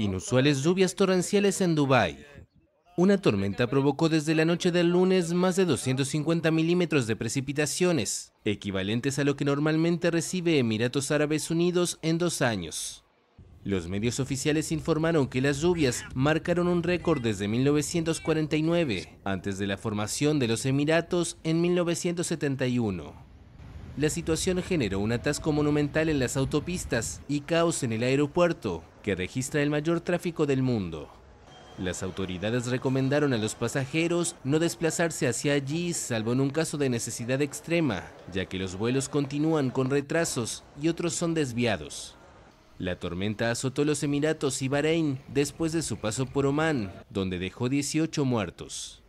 Inusuales lluvias torrenciales en Dubái. Una tormenta provocó desde la noche del lunes más de 250 milímetros de precipitaciones, equivalentes a lo que normalmente recibe Emiratos Árabes Unidos en dos años. Los medios oficiales informaron que las lluvias marcaron un récord desde 1949, antes de la formación de los Emiratos en 1971 la situación generó un atasco monumental en las autopistas y caos en el aeropuerto, registra el mayor tráfico del mundo. Las autoridades recomendaron a los pasajeros no desplazarse hacia allí salvo en un caso de necesidad extrema, ya que los vuelos continúan con retrasos y otros son desviados. La tormenta azotó los Emiratos y Bahrein después de su paso por Omán, donde dejó 18 muertos.